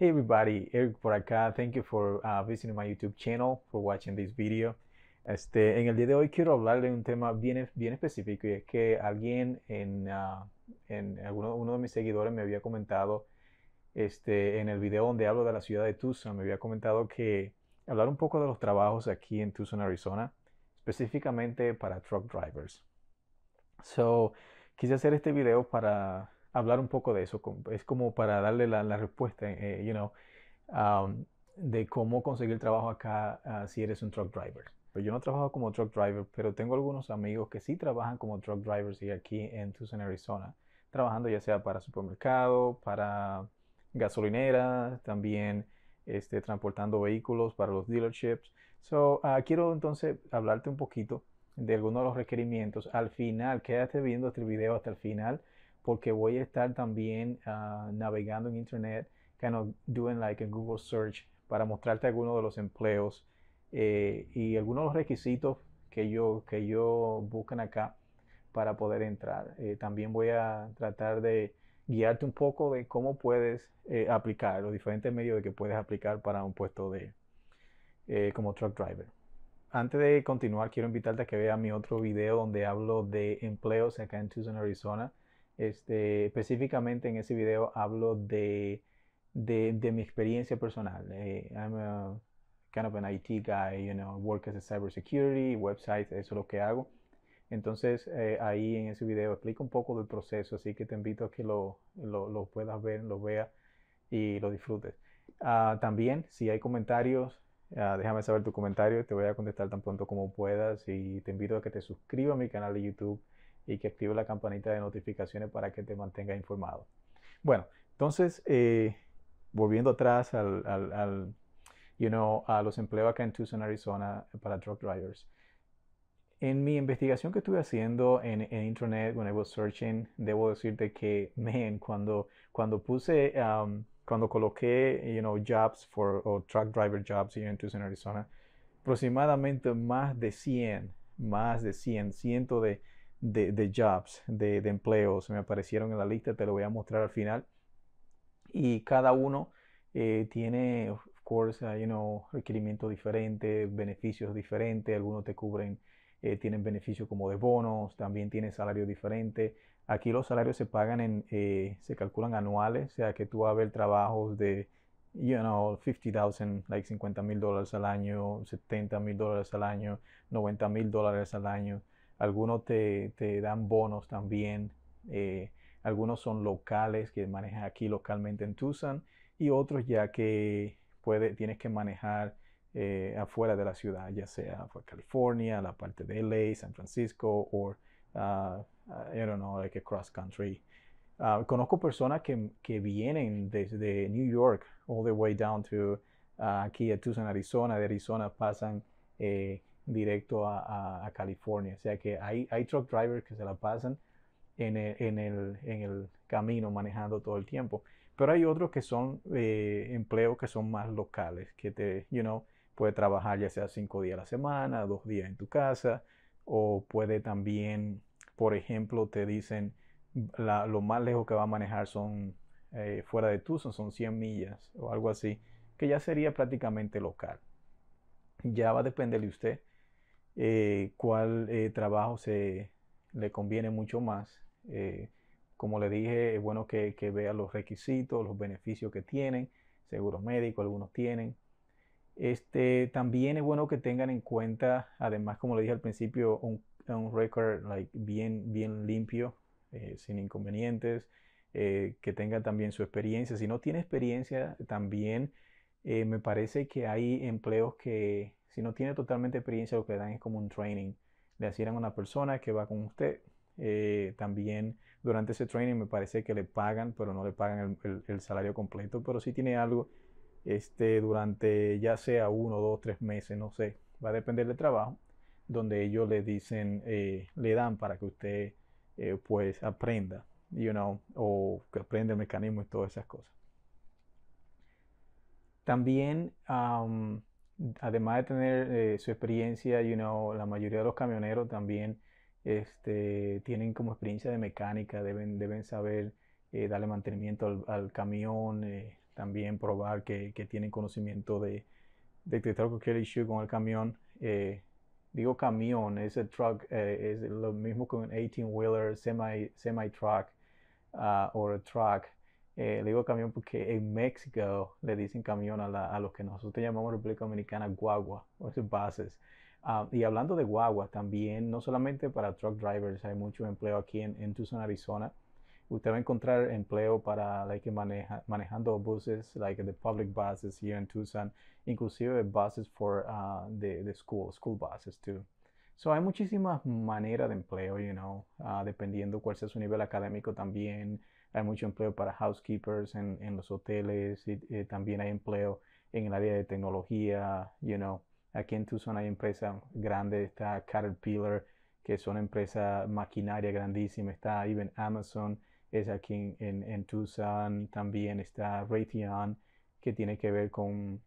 Hey everybody, Eric por acá. Thank you for uh, visiting my YouTube channel, for watching this video. Este, en el día de hoy quiero hablar de un tema bien, bien específico y es que alguien en, uh, en alguno, uno de mis seguidores me había comentado este, en el video donde hablo de la ciudad de Tucson, me había comentado que hablar un poco de los trabajos aquí en Tucson, Arizona, específicamente para truck drivers. So, quise hacer este video para hablar un poco de eso. Es como para darle la, respuesta, eh, you know, de cómo conseguir trabajo acá ah, si eres un truck driver. Pues yo no trabajo como truck driver, pero tengo algunos amigos que sí trabajan como truck drivers y aquí en Tucson, Arizona, trabajando ya sea para supermercado, para gasolineras, también este, transportando vehículos para los dealerships. So, ah, quiero entonces hablarte un poquito de algunos de los requerimientos. Al final, quédate viendo este video hasta el final porque voy a estar también ah, navegando en internet, kind of doing like a Google search para mostrarte algunos de los empleos eh, y algunos de los requisitos que yo, que yo buscan acá para poder entrar. Eh, también voy a tratar de guiarte un poco de cómo puedes eh, aplicar, los diferentes medios de que puedes aplicar para un puesto de como truck driver. Antes de continuar, quiero invitarte a que veas mi otro video donde hablo de empleos acá en Tucson, Arizona este, específicamente en ese video hablo de, de, de mi experiencia personal. Eh, I'm a, kind of an IT guy, you know, work as a cybersecurity, websites, eso es lo que hago. Entonces eh, ahí en ese video explico un poco del proceso, así que te invito a que lo, lo, lo puedas ver, lo veas y lo disfrutes. Ah, también, si hay comentarios, ah, déjame saber tu comentario, te voy a contestar tan pronto como puedas y te invito a que te suscribas a mi canal de YouTube y que active la campanita de notificaciones para que te mantenga informado. Bueno, entonces, eh, volviendo atrás al, you know, a los empleos acá en Tucson, Arizona, para truck drivers. En mi investigación que estuve haciendo en, internet, when I was searching, debo decirte que, man, cuando, cuando puse, um, cuando coloqué, you know, jobs for, o truck driver jobs here en Tucson, Arizona, aproximadamente más de 100, más de 100, cientos de, de, de jobs, de, de, empleos, me aparecieron en la lista, te lo voy a mostrar al final. Y cada uno eh, tiene, of course, hay ah, you know, requerimientos diferentes, beneficios diferentes, algunos te cubren, eh, tienen beneficios como de bonos, también tienen salario diferente. Aquí los salarios se pagan en, eh, se calculan anuales, o sea que tú vas a ver trabajos de, you know, 50,000, like 50 mil dólares al año, 70 mil dólares al año, 90 mil dólares al año algunos te, dan bonos también, eh, algunos son locales que manejan aquí localmente en Tucson y otros ya que puede, tienes que manejar eh, afuera de la ciudad, ya sea por California, la parte de LA, San Francisco o, uh, ah, I don't know, like a cross country. Ah, conozco personas que, que, vienen desde New York all the way down to uh, aquí a Tucson, Arizona, de Arizona pasan eh, directo a, California. O sea que hay, hay truck drivers que se la pasan en el, camino manejando todo el tiempo. Pero hay otros que son eh, empleos que son más locales, que te, you know, puede trabajar ya sea cinco días a la semana, dos días en tu casa, o puede también, por ejemplo, te dicen lo más lejos que va a manejar son eh, fuera de Tucson, son 100 millas o algo así, que ya sería prácticamente local. Ya va a depender de usted eh, cuál eh, trabajo se le conviene mucho más. Eh, como le dije, es bueno que, vean vea los requisitos, los beneficios que tienen, seguro médico algunos tienen. Este, también es bueno que tengan en cuenta, además, como le dije al principio, un, un record like, bien, bien limpio, sin inconvenientes, que tengan también su experiencia. Si no tiene experiencia, también me parece que hay empleos que si no tiene totalmente experiencia, lo que dan es como un training. Le asignan a una persona que va con usted. Eh, también durante ese training me parece que le pagan, pero no le pagan el, salario completo, pero si tiene algo este, durante ya sea uno, dos, tres meses, no sé, va a depender del trabajo, donde ellos le dicen, eh, le dan para que usted eh, pues aprenda, you know, o que aprenda el mecanismo y todas esas cosas. También además de tener eh, su experiencia, you know, la mayoría de los camioneros también este, tienen como experiencia de mecánica, deben, deben saber eh, darle mantenimiento al, camión, eh, también probar que, tienen conocimiento de detectar cualquier issue con el camión. digo camión, es el truck, es lo mismo con 18-wheeler, semi-truck o truck. Ah, le eh, digo camión porque en México le dicen camión a, los que nosotros llamamos República Dominicana guagua, o sus bases. Ah, y hablando de guagua, también, no solamente para truck drivers, hay mucho empleo aquí en, Tucson, Arizona. Usted va a encontrar empleo para like, maneja, manejando buses, like the public buses here in Tucson, inclusive buses for uh, ah, the, school, school buses too. So hay muchísimas maneras de empleo, you know, ah, dependiendo cuál sea su nivel académico también, hay mucho empleo para housekeepers en, en los hoteles, y, eh, también hay empleo en el área de tecnología, you know. Aquí en Tucson hay empresas grandes, está Caterpillar, que es una empresa maquinaria grandísima, está even Amazon, es aquí en, Tucson, también está Raytheon, que tiene que ver con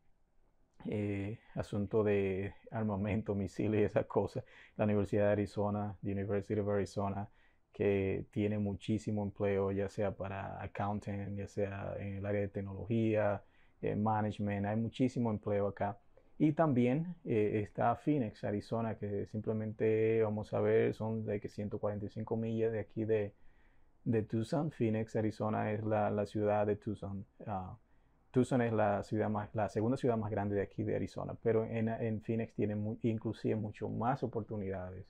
eh, asunto de armamento, misiles y esas cosas. La Universidad de Arizona, the University of Arizona, que tiene muchísimo empleo, ya sea para accounting, ya sea en el área de tecnología, eh, management, hay muchísimo empleo acá. Y también eh, está Phoenix, Arizona, que simplemente, vamos a ver, son de que 145 millas de aquí de, de Tucson. Phoenix, Arizona es la, la ciudad de Tucson. Ah, Tucson es la, ciudad más, la segunda ciudad más grande de aquí de Arizona, pero en, en Phoenix tiene inclusive mucho más oportunidades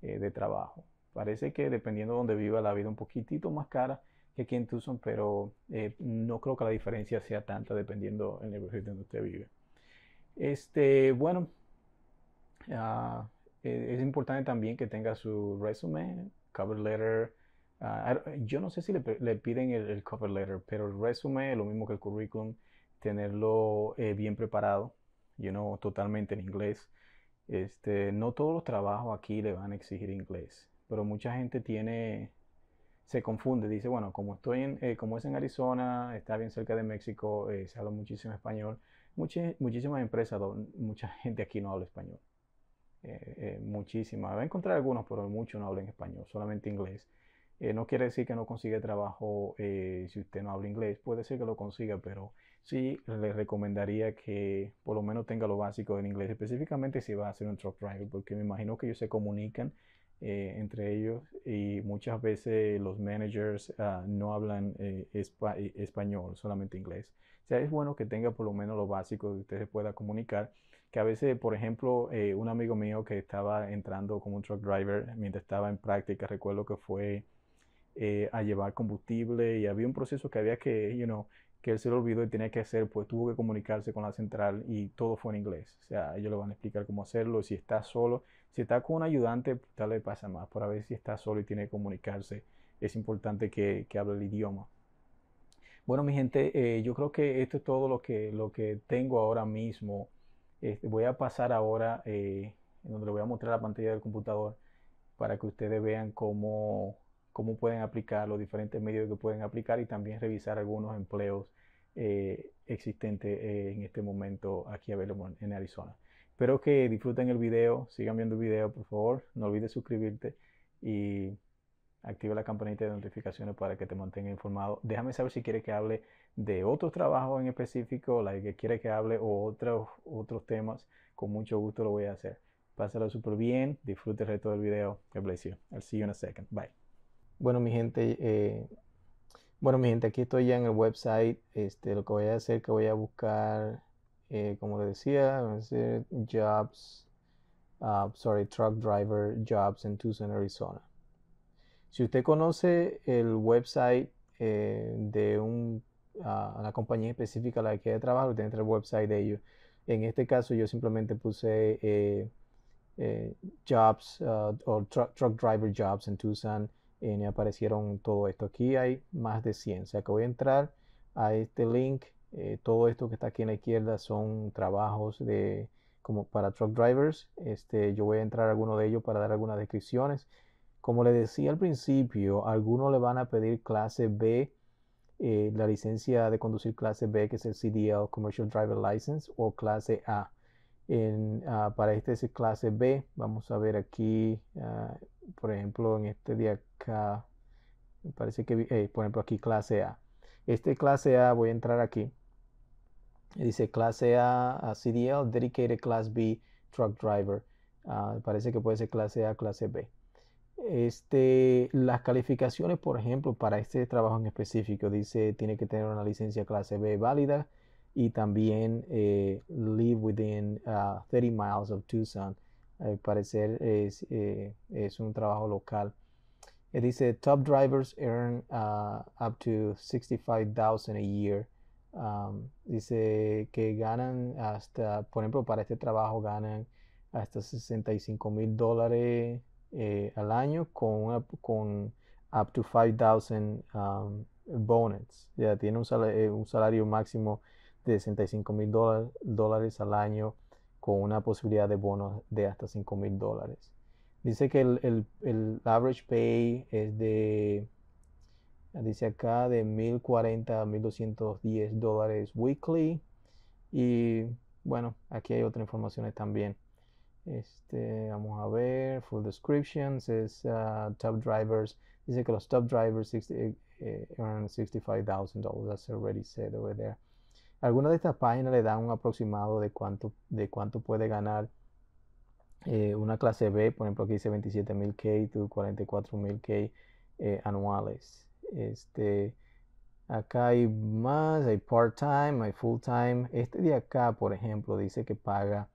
eh, de trabajo. Parece que dependiendo de donde viva la vida un poquitito más cara que aquí en Tucson, pero eh, no creo que la diferencia sea tanta dependiendo del de donde usted vive. Este, bueno, ah, e, es importante también que tenga su resumen, cover letter. Ah, ah, yo no sé si le, piden el, cover letter, pero el resumen, lo mismo que el currículum, tenerlo eh, bien preparado, you totalmente en inglés. Este, no todos los trabajos aquí le van a exigir inglés pero mucha gente tiene, se confunde, dice, bueno, como, estoy eh, como es en Arizona, está bien cerca de México, eh, se habla muchísimo español, muchísimas empresas, mucha gente aquí no habla español, eh, muchísimas, va a encontrar algunos, pero muchos no hablan español, solamente inglés. no quiere decir que no consiga trabajo si usted no habla inglés, puede ser que lo consiga, pero sí le recomendaría que por lo menos tenga lo básico en inglés, específicamente si va a ser un truck driver, porque me imagino que ellos se comunican eh, entre ellos y muchas veces los managers ah, no hablan eh, eh, español, solamente inglés. O sea, es bueno que tenga por lo menos lo básico que usted se pueda comunicar, que a veces, por ejemplo, un amigo mío que estaba entrando como un truck driver mientras estaba en práctica, recuerdo que fue a llevar combustible y había un proceso que había que, you know, que él se lo olvidó y tenía que hacer, pues tuvo que comunicarse con la central y todo fue en inglés. O sea, ellos le van a explicar cómo hacerlo, si está solo, si está con un ayudante, tal vez pasa más, por a ver si está solo y tiene que comunicarse, es importante que, hable el idioma. Bueno, mi gente, eh, yo creo que esto es todo lo que, lo que tengo ahora mismo. Este, voy a pasar ahora, eh, en donde le voy a mostrar la pantalla del computador, para que ustedes vean cómo cómo pueden aplicar, los diferentes medios que pueden aplicar y también revisar algunos empleos eh, existentes eh, en este momento aquí a en Arizona. Espero que disfruten el video, sigan viendo el video por favor, no olvides suscribirte y activa la campanita de notificaciones para que te mantenga informado. Déjame saber si quieres que hable de otros trabajos en específico, la que quieres que hable o otros, otros temas. Con mucho gusto lo voy a hacer. Pásalo súper bien, disfrute el resto del video. God bless you. I'll see you in a second. Bye. Bueno, mi gente, eh, bueno, mi gente, aquí estoy ya en el website. Este, lo que voy a hacer, es que voy a buscar, eh, como le decía, jobs, ah, sorry, truck driver jobs en Tucson, Arizona. Si usted conoce el website eh, de un, ah, una compañía específica a la que trabajo, usted entra el website de ellos. En este caso, yo simplemente puse jobs ah, o truck, truck driver jobs en Tucson. Eh, aparecieron todo esto. Aquí hay más de 100, o sea que voy a entrar a este link. Eh, todo esto que está aquí en la izquierda son trabajos de como para truck drivers. Este, yo voy a entrar a alguno de ellos para dar algunas descripciones. Como le decía al principio, algunos le van a pedir clase B, eh, la licencia de conducir clase B, que es el CDL, Commercial Driver License, o clase A. Ah, para este es clase B. Vamos a ver aquí, ah, por ejemplo, en este día me parece que, eh, por ejemplo, aquí clase A. Este clase A, voy a entrar aquí. Dice clase A, CDL, Dedicated Class B, Truck Driver. Ah, parece que puede ser clase A, clase B. Este, las calificaciones, por ejemplo, para este trabajo en específico, dice tiene que tener una licencia clase B válida y también eh, live within 30 ah, miles of Tucson. Al parecer es, eh, es un trabajo local dice, top drivers earn uh, up to 65,000 a year. Um, dice que ganan hasta, por ejemplo, para este trabajo ganan hasta 65 mil dólares eh, al año con, con up to 5,000 um, bonus. Ya tiene un salario, eh, un salario, máximo de 65 mil dólares al año con una posibilidad de bonos de hasta cinco mil dólares. Dice que el, average pay es de, dice acá, de 1040 a 1210 dólares weekly. Y bueno, aquí hay otra información también. Este, vamos a ver, full descriptions, es uh, top drivers. Dice que los top drivers eh, eh, earn $65,000, as already said over there. Algunas de estas páginas le dan un aproximado de cuánto, de cuánto puede ganar eh, una clase B, por ejemplo, aquí dice 27.000K, to 44.000K eh, anuales. Este, acá hay más, hay part-time, hay full-time. Este de acá, por ejemplo, dice que paga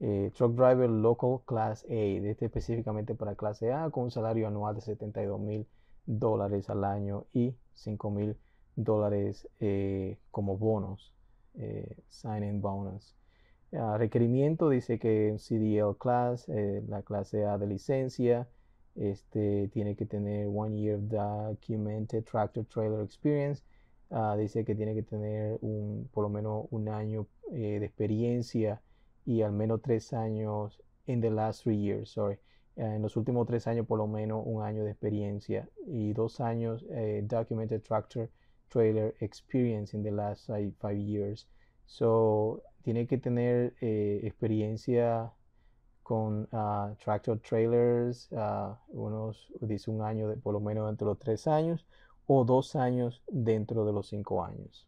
eh, truck driver local class A, este específicamente para clase A, con un salario anual de 72,000 dólares al año y 5,000 mil dólares como bonos, sign-in bonus requerimiento dice que CDL class, eh, la clase A de licencia, este, tiene que tener one year documented tractor trailer experience. Ah, dice que tiene que tener un, por lo menos un año eh, de experiencia y al menos tres años in the last three years, sorry. en los últimos tres años por lo menos un año de experiencia y dos años eh, documented tractor trailer experience in the last five years. So, tiene que tener eh, experiencia con ah, tractor trailers, ah, unos, dice un año, de, por lo menos dentro de los tres años, o dos años dentro de los cinco años.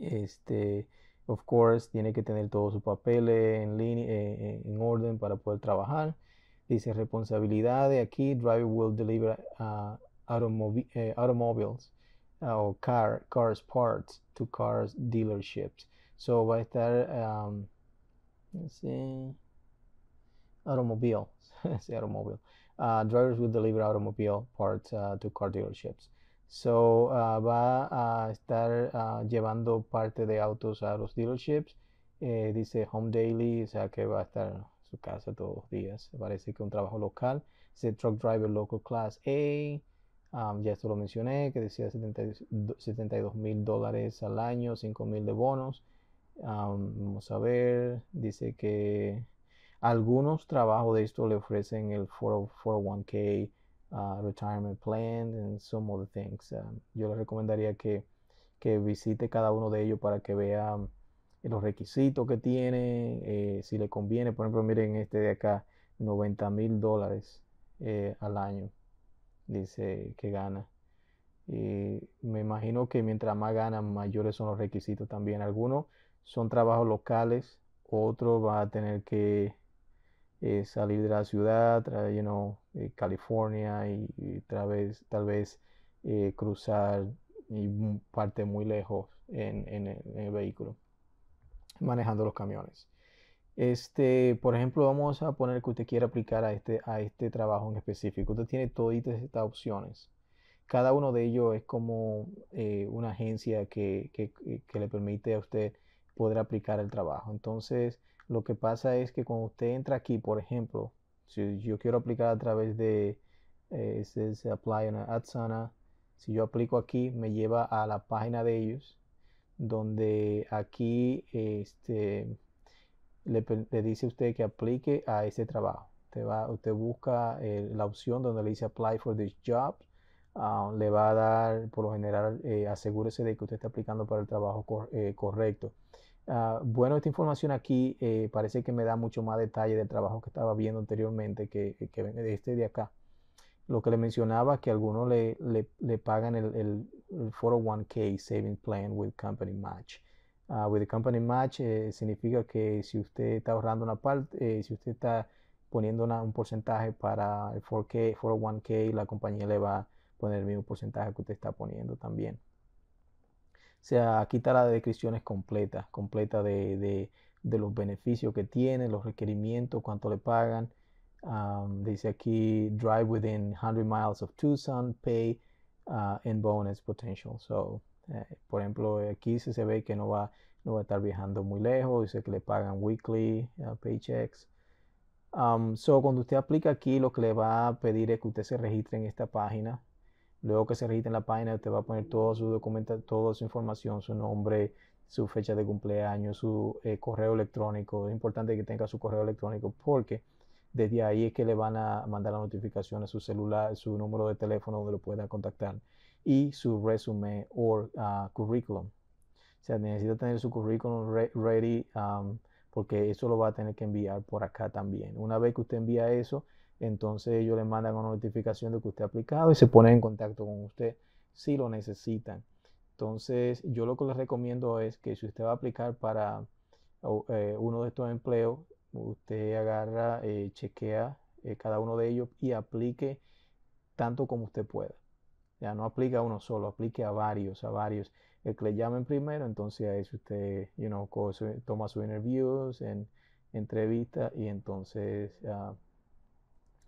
Este, of course, tiene que tener todos sus papeles en, eh, orden para poder trabajar. Dice responsabilidad de aquí, driver will deliver uh, automobiles or car cars parts to cars dealerships so by that um, let's see automobile see automobile uh, drivers will deliver automobile parts uh, to car dealerships so uh, va a estar uh, llevando parte de autos a los dealerships eh, dice home daily o sea que va a estar en su casa todos los días parece que un trabajo local dice truck driver local class A ya esto lo mencioné, que decía $72,000 72 mil dólares al año, 5 mil de bonos. vamos a ver, dice que algunos trabajos de esto le ofrecen el 401k ah, retirement plan and some other things. yo le recomendaría que, visite cada uno de ellos para que vea los requisitos que tiene, eh, si le conviene. Por ejemplo, miren este de acá, 90 mil dólares eh, al año dice que gana. Y me imagino que mientras más gana, mayores son los requisitos también. Algunos son trabajos locales, otros va a tener que eh, salir de la ciudad, you eh, California y, tal vez, eh, cruzar y parte muy lejos en, el, vehículo, manejando los camiones. Este, por ejemplo, vamos a poner que usted quiere aplicar a este, a este trabajo en específico. Usted tiene todas estas opciones. Cada uno de ellos es como eh, una agencia que, le permite a usted poder aplicar el trabajo. Entonces, lo que pasa es que cuando usted entra aquí, por ejemplo, si yo quiero aplicar a través de eh, Se Apply on Adsana, si yo aplico aquí, me lleva a la página de ellos, donde aquí este, le, dice a usted que aplique a ese trabajo. Usted, busca eh, la opción donde le dice apply for this job. Ah, le va a dar, por lo general, eh, asegúrese de que usted está aplicando para el trabajo eh, correcto. Ah, bueno, esta información aquí parece que me da mucho más detalle del trabajo que estaba viendo anteriormente que, que de este de acá. Lo que le mencionaba que algunos le, pagan el, el 401k Saving Plan with Company Match. Ah, with the company match eh, significa que si usted está ahorrando una parte, eh, si usted está poniendo un porcentaje para el 4K, 401K, la compañía le va a poner el mismo porcentaje que usted está poniendo también. O sea, aquí está la descripción completa, completa de, los beneficios que tiene, los requerimientos, cuánto le pagan. Um, dice aquí, drive within 100 miles of Tucson, pay uh, and bonus potential. So, eh, por ejemplo, aquí se ve que no va, a estar viajando muy lejos, dice que le pagan weekly, eh, paychecks. Um, so, cuando usted aplica aquí, lo que le va a pedir es que usted se registre en esta página. Luego que se registre en la página, usted va a poner todo su documento, toda su información, su nombre, su fecha de cumpleaños, su eh, correo electrónico. Es importante que tenga su correo electrónico porque desde ahí es que le van a mandar la notificación a su celular, su número de teléfono donde lo puedan contactar y su resumen o ah, currículum. O sea, necesita tener su currículum ready porque eso lo va a tener que enviar por acá también. Una vez que usted envía eso, entonces ellos le mandan una notificación de que usted ha aplicado y se ponen en contacto con usted si lo necesitan. Entonces, yo lo que les recomiendo es que si usted va a aplicar para eh, uno de estos empleos, usted agarra, eh, chequea eh, cada uno de ellos y aplique tanto como usted pueda. Ya no aplica a uno solo, aplique a varios, a varios. El que le llamen primero, entonces ahí usted, you know, toma sus interviews, en, entrevista y entonces ah,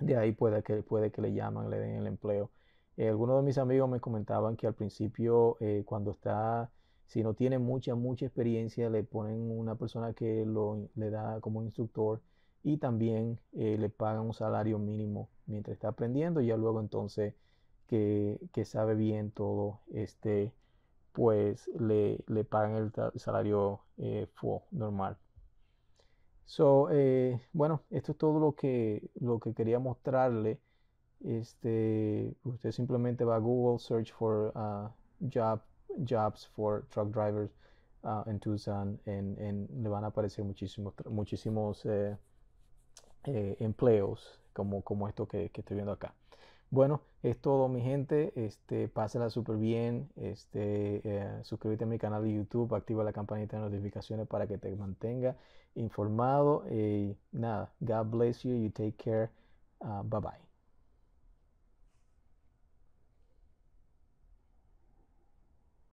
de ahí puede que, puede que le llamen, le den el empleo. Eh, algunos de mis amigos me comentaban que al principio eh, cuando está, si no tiene mucha, mucha experiencia, le ponen una persona que lo, le da como instructor y también eh, le pagan un salario mínimo mientras está aprendiendo y ya luego entonces que, sabe bien todo, este, pues le, le pagan el salario eh, normal. So, eh, bueno, esto es todo lo que, lo que quería mostrarle. Este, usted simplemente va a Google, search for ah, jobs for truck drivers ah, en Tucson, en, le van a aparecer muchísimos, muchísimos eh, empleos como, como esto que estoy viendo acá. Bueno, es todo mi gente, este, pásela súper bien, este, eh, suscríbete a mi canal de YouTube, activa la campanita de notificaciones para que te mantenga informado eh, y nada, God bless you, you take care, uh, bye bye.